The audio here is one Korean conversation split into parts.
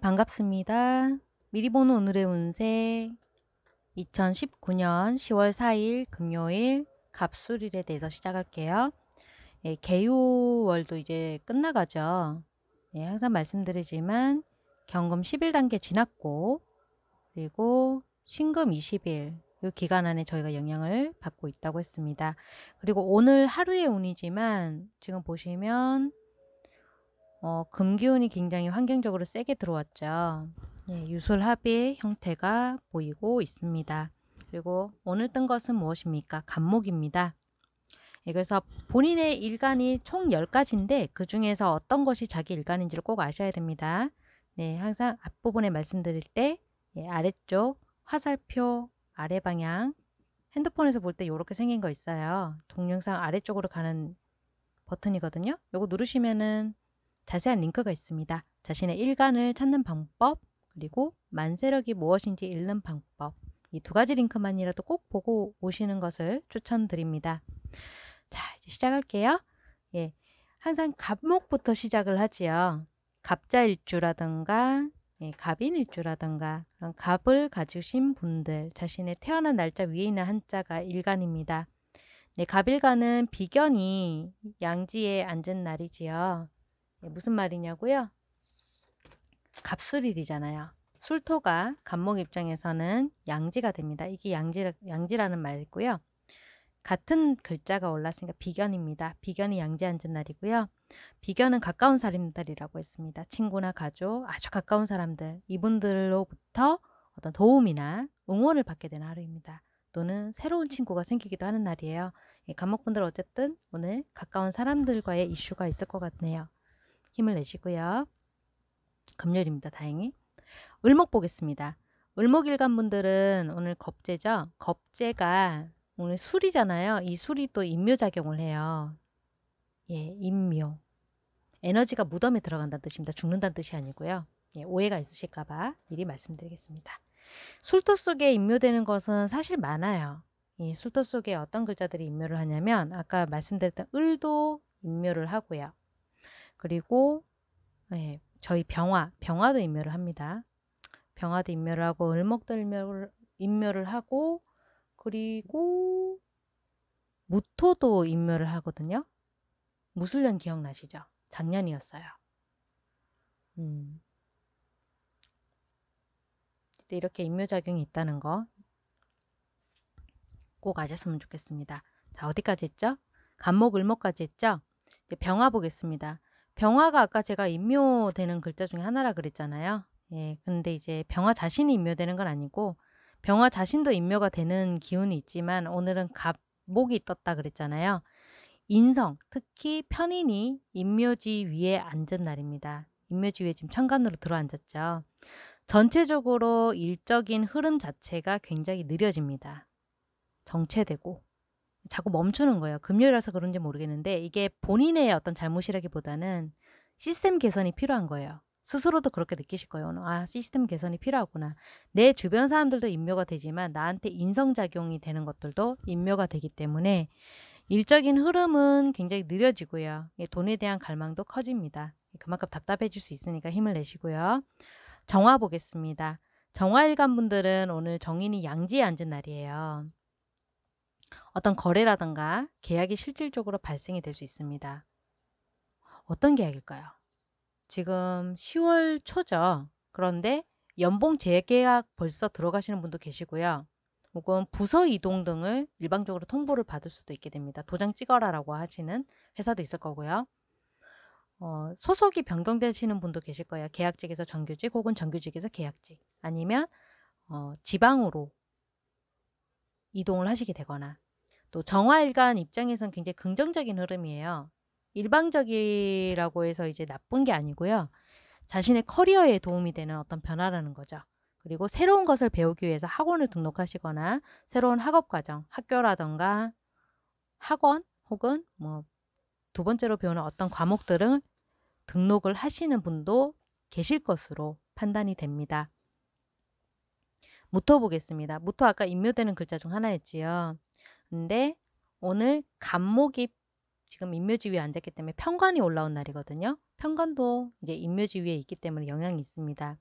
반갑습니다. 미리 보는 오늘의 운세 2019년 10월 4일 금요일 갑술일에 대해서 시작할게요. 예, 개요월도 이제 끝나가죠. 예, 항상 말씀드리지만 경금 11단계 지났고 그리고 신금 20일 이 기간 안에 저희가 영향을 받고 있다고 했습니다. 그리고 오늘 하루의 운이지만 지금 보시면 어, 금기운이 굉장히 환경적으로 세게 들어왔죠. 예, 유술합의 형태가 보이고 있습니다. 그리고 오늘 뜬 것은 무엇입니까? 간목입니다. 예, 그래서 본인의 일간이 총 10가지인데 그 중에서 어떤 것이 자기 일간인지를 꼭 아셔야 됩니다. 네, 항상 앞부분에 말씀드릴 때 예, 아래쪽 화살표 아래 방향 핸드폰에서 볼 때 이렇게 생긴 거 있어요. 동영상 아래쪽으로 가는 버튼이거든요. 이거 누르시면은 자세한 링크가 있습니다. 자신의 일간을 찾는 방법, 그리고 만세력이 무엇인지 읽는 방법 이 두 가지 링크만이라도 꼭 보고 오시는 것을 추천드립니다. 자, 이제 시작할게요. 예, 항상 갑목부터 시작을 하지요. 갑자일주라든가 예, 갑인일주라든가 그런 갑을 가지신 분들 자신의 태어난 날짜 위에 있는 한자가 일간입니다. 네, 갑일간은 비견이 양지에 앉은 날이지요. 예, 무슨 말이냐고요? 갑술일이잖아요. 술토가 갑목 입장에서는 양지가 됩니다. 이게 양지, 양지라는 말이고요. 같은 글자가 올랐으니까 비견입니다. 비견이 양지 앉은 날이고요. 비견은 가까운 사람들이라고 했습니다. 친구나 가족, 아주 가까운 사람들, 이분들로부터 어떤 도움이나 응원을 받게 되는 하루입니다. 또는 새로운 친구가 생기기도 하는 날이에요. 감목분들 예, 어쨌든 오늘 가까운 사람들과의 이슈가 있을 것 같네요. 힘을 내시고요. 금요일입니다. 다행히. 을목 보겠습니다. 을목일간 분들은 오늘 겁재죠. 겁재가 오늘 술이잖아요. 이 술이 또 임묘작용을 해요. 예, 임묘. 에너지가 무덤에 들어간다는 뜻입니다. 죽는다는 뜻이 아니고요. 예, 오해가 있으실까 봐 미리 말씀드리겠습니다. 술토 속에 임묘되는 것은 사실 많아요. 이 술토 속에 어떤 글자들이 임묘를 하냐면 아까 말씀드렸던 을도 임묘를 하고요. 그리고 예, 저희 병화, 병화도 임묘을 합니다. 병화도 임묘를 하고 을목도 임묘를, 임묘를 하고 그리고 무토도 임묘를 하거든요. 무술년 기억나시죠? 작년이었어요. 음. 이렇게 임묘작용이 있다는 거 꼭 아셨으면 좋겠습니다. 자, 어디까지 했죠? 간목, 을목까지 했죠? 이제 병화 보겠습니다. 병화가 아까 제가 임묘되는 글자 중에 하나라 그랬잖아요. 예, 근데 이제 병화 자신이 임묘되는 건 아니고 병화 자신도 임묘가 되는 기운이 있지만 오늘은 갑목이 떴다 그랬잖아요. 인성, 특히 편인이 임묘지 위에 앉은 날입니다. 임묘지 위에 지금 천간으로 들어앉았죠. 전체적으로 일적인 흐름 자체가 굉장히 느려집니다. 정체되고 자꾸 멈추는 거예요. 금요일이라서 그런지 모르겠는데 이게 본인의 어떤 잘못이라기보다는 시스템 개선이 필요한 거예요. 스스로도 그렇게 느끼실 거예요. 아, 시스템 개선이 필요하구나. 내 주변 사람들도 인묘가 되지만 나한테 인성작용이 되는 것들도 인묘가 되기 때문에 일적인 흐름은 굉장히 느려지고요. 예, 돈에 대한 갈망도 커집니다. 예, 그만큼 답답해질 수 있으니까 힘을 내시고요. 정화 보겠습니다. 정화일간 분들은 오늘 정인이 양지에 앉은 날이에요. 어떤 거래라든가 계약이 실질적으로 발생이 될 수 있습니다. 어떤 계약일까요? 지금 10월 초죠. 그런데 연봉 재계약 벌써 들어가시는 분도 계시고요. 혹은 부서 이동 등을 일방적으로 통보를 받을 수도 있게 됩니다. 도장 찍어라라고 하시는 회사도 있을 거고요. 어, 소속이 변경되시는 분도 계실 거예요. 계약직에서 정규직 혹은 정규직에서 계약직 아니면 어, 지방으로 이동을 하시게 되거나 또 정화일간 입장에선 굉장히 긍정적인 흐름이에요. 일방적이라고 해서 이제 나쁜 게 아니고요. 자신의 커리어에 도움이 되는 어떤 변화라는 거죠. 그리고 새로운 것을 배우기 위해서 학원을 등록하시거나 새로운 학업 과정, 학교라던가 학원 혹은 뭐 두 번째로 배우는 어떤 과목들을 등록을 하시는 분도 계실 것으로 판단이 됩니다. 무토 보겠습니다. 무토 아까 임묘되는 글자 중 하나였지요. 근데 오늘 간목이 지금 임묘지 위에 앉았기 때문에 편관이 올라온 날이거든요. 편관도 이제 임묘지 위에 있기 때문에 영향이 있습니다.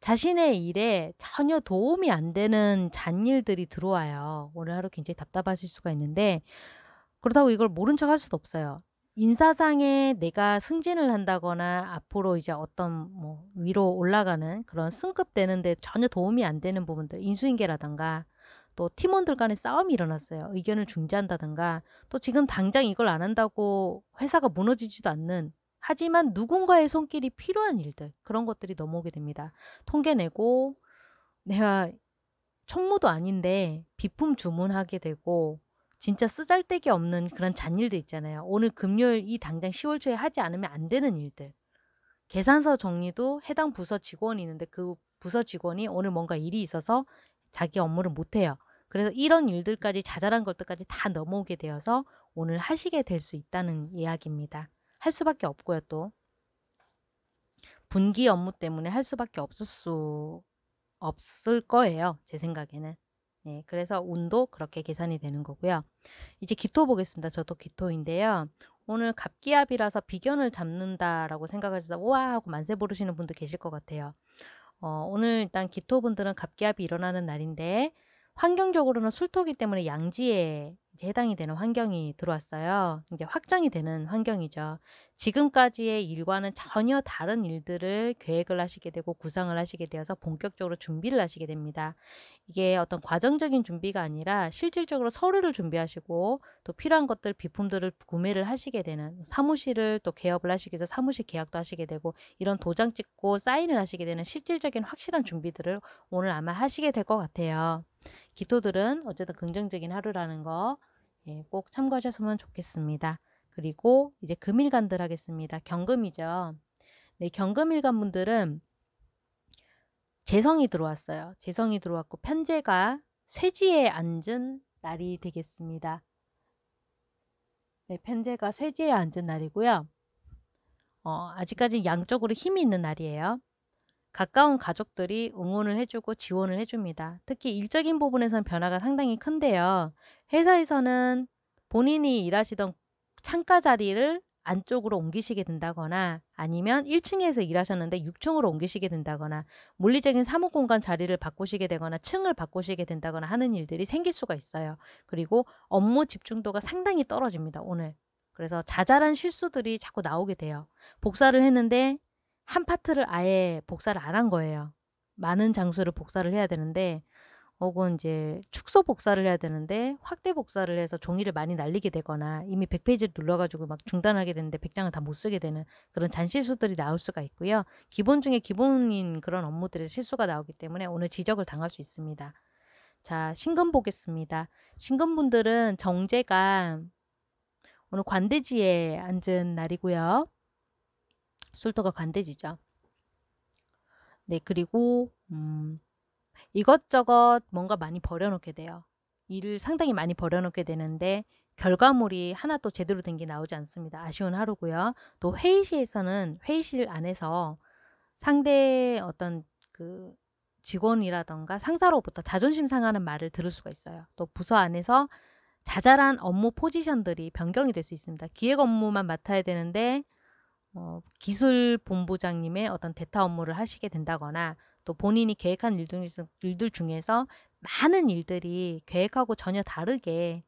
자신의 일에 전혀 도움이 안 되는 잔일들이 들어와요. 오늘 하루 굉장히 답답하실 수가 있는데 그렇다고 이걸 모른 척 할 수도 없어요. 인사상에 내가 승진을 한다거나 앞으로 이제 어떤 뭐 위로 올라가는 그런 승급 되는데 전혀 도움이 안 되는 부분들 인수인계라든가 또 팀원들 간의 싸움이 일어났어요. 의견을 중재한다든가 또 지금 당장 이걸 안 한다고 회사가 무너지지도 않는 하지만 누군가의 손길이 필요한 일들 그런 것들이 넘어오게 됩니다. 통계 내고 내가 총무도 아닌데 비품 주문하게 되고 진짜 쓰잘데기 없는 그런 잔일들 있잖아요. 오늘 금요일 이 당장 10월 초에 하지 않으면 안 되는 일들. 계산서 정리도 해당 부서 직원이 있는데 그 부서 직원이 오늘 뭔가 일이 있어서 자기 업무를 못해요. 그래서 이런 일들까지 자잘한 것들까지 다 넘어오게 되어서 오늘 하시게 될 수 있다는 이야기입니다. 할 수밖에 없고요, 또. 분기 업무 때문에 할 수밖에 없을 수 없을 거예요. 제 생각에는. 네, 그래서 운도 그렇게 계산이 되는 거고요. 이제 기토 보겠습니다. 저도 기토인데요. 오늘 갑기압이라서 비견을 잡는다라고 생각하셔서 우와 하고 만세 부르시는 분도 계실 것 같아요. 어, 오늘 일단 기토분들은 갑기압이 일어나는 날인데 환경적으로는 술토기 때문에 양지에 이제 해당이 되는 환경이 들어왔어요. 이제 확정이 되는 환경이죠. 지금까지의 일과는 전혀 다른 일들을 계획을 하시게 되고 구상을 하시게 되어서 본격적으로 준비를 하시게 됩니다. 이게 어떤 과정적인 준비가 아니라 실질적으로 서류를 준비하시고 또 필요한 것들 비품들을 구매를 하시게 되는 사무실을 또 개업을 하시기 위해서 사무실 계약도 하시게 되고 이런 도장 찍고 사인을 하시게 되는 실질적인 확실한 준비들을 오늘 아마 하시게 될 것 같아요. 기토들은 어쨌든 긍정적인 하루라는 거꼭 예, 참고하셨으면 좋겠습니다. 그리고 이제 금일간들 하겠습니다. 경금이죠. 네, 경금일간 분들은 재성이 들어왔어요. 재성이 들어왔고 편제가 쇠지에 앉은 날이 되겠습니다. 네, 편제가 쇠지에 앉은 날이고요. 어, 아직까지 양쪽으로 힘이 있는 날이에요. 가까운 가족들이 응원을 해주고 지원을 해줍니다. 특히 일적인 부분에선 변화가 상당히 큰데요. 회사에서는 본인이 일하시던 창가 자리를 안쪽으로 옮기시게 된다거나 아니면 1층에서 일하셨는데 6층으로 옮기시게 된다거나 물리적인 사무 공간 자리를 바꾸시게 되거나 층을 바꾸시게 된다거나 하는 일들이 생길 수가 있어요. 그리고 업무 집중도가 상당히 떨어집니다. 오늘. 그래서 자잘한 실수들이 자꾸 나오게 돼요. 복사를 했는데 한 파트를 아예 복사를 안 한 거예요. 많은 장수를 복사를 해야 되는데 혹은 이제 축소 복사를 해야 되는데 확대 복사를 해서 종이를 많이 날리게 되거나 이미 100페이지를 눌러가지고 막 중단하게 되는데 100장을 다 못 쓰게 되는 그런 잔실수들이 나올 수가 있고요. 기본 중에 기본인 그런 업무들에서 실수가 나오기 때문에 오늘 지적을 당할 수 있습니다. 자, 신금 보겠습니다. 신금분들은 정제가 오늘 관대지에 앉은 날이고요. 술도가 관대지죠. 네, 그리고 음, 이것저것 뭔가 많이 버려놓게 돼요. 일을 상당히 많이 버려놓게 되는데 결과물이 하나도 제대로 된 게 나오지 않습니다. 아쉬운 하루고요. 또 회의실에서는 회의실 안에서 상대의 어떤 그 직원이라던가 상사로부터 자존심 상하는 말을 들을 수가 있어요. 또 부서 안에서 자잘한 업무 포지션들이 변경이 될 수 있습니다. 기획 업무만 맡아야 되는데 어, 기술 본부장님의 어떤 데타 업무를 하시게 된다거나 또 본인이 계획한 일들, 중에서 많은 일들이 계획하고 전혀 다르게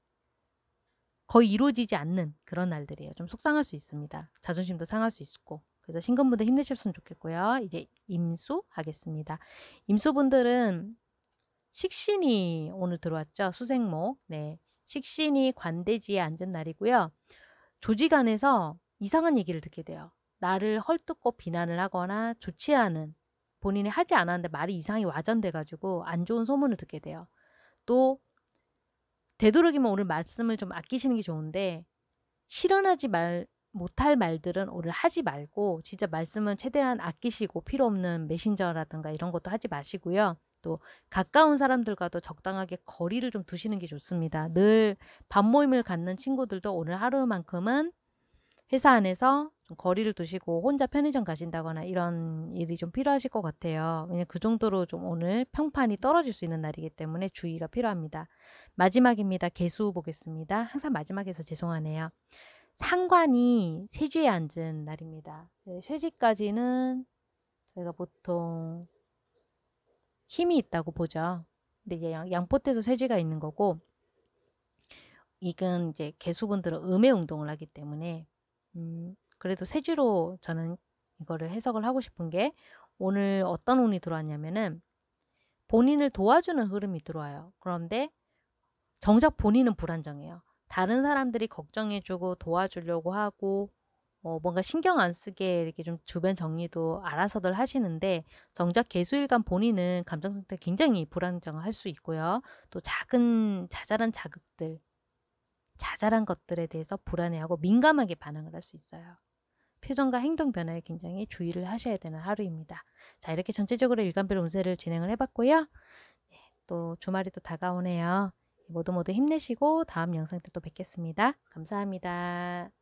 거의 이루어지지 않는 그런 날들이에요. 좀 속상할 수 있습니다. 자존심도 상할 수 있고. 그래서 신근분들 힘내셨으면 좋겠고요. 이제 임수 하겠습니다. 임수분들은 식신이 오늘 들어왔죠. 수생목. 네. 식신이 관대지에 앉은 날이고요. 조직 안에서 이상한 얘기를 듣게 돼요. 나를 헐뜯고 비난을 하거나 좋지 않은 본인이 하지 않았는데 말이 이상이 와전돼가지고 안 좋은 소문을 듣게 돼요. 또 되도록이면 오늘 말씀을 좀 아끼시는 게 좋은데 실현하지 말 못할 말들은 오늘 하지 말고 진짜 말씀은 최대한 아끼시고 필요 없는 메신저라든가 이런 것도 하지 마시고요. 또 가까운 사람들과도 적당하게 거리를 좀 두시는 게 좋습니다. 늘 밤모임을 갖는 친구들도 오늘 하루만큼은 회사 안에서 좀 거리를 두시고 혼자 편의점 가신다거나 이런 일이 좀 필요하실 것 같아요. 왜냐 그 정도로 좀 오늘 평판이 떨어질 수 있는 날이기 때문에 주의가 필요합니다. 마지막입니다. 개수 보겠습니다. 항상 마지막에서 죄송하네요. 상관이 세주에 앉은 날입니다. 네, 세지까지는 저희가 보통 힘이 있다고 보죠. 근데 이제 양, 양포태에서 세지가 있는 거고 이건 이제 개수분들은 음의 운동을 하기 때문에 음, 그래도 세 주로 저는 이거를 해석을 하고 싶은 게 오늘 어떤 운이 들어왔냐면은 본인을 도와주는 흐름이 들어와요. 그런데 정작 본인은 불안정해요. 다른 사람들이 걱정해주고 도와주려고 하고 어, 뭔가 신경 안 쓰게 이렇게 좀 주변 정리도 알아서들 하시는데 정작 개수일간 본인은 감정 상태 굉장히 불안정할 수 있고요. 또 작은 자잘한 자극들 자잘한 것들에 대해서 불안해하고 민감하게 반응을 할 수 있어요. 표정과 행동 변화에 굉장히 주의를 하셔야 되는 하루입니다. 자, 이렇게 전체적으로 일간별 운세를 진행을 해봤고요. 네, 또 주말이 또 다가오네요. 모두 모두 힘내시고 다음 영상 때 또 뵙겠습니다. 감사합니다.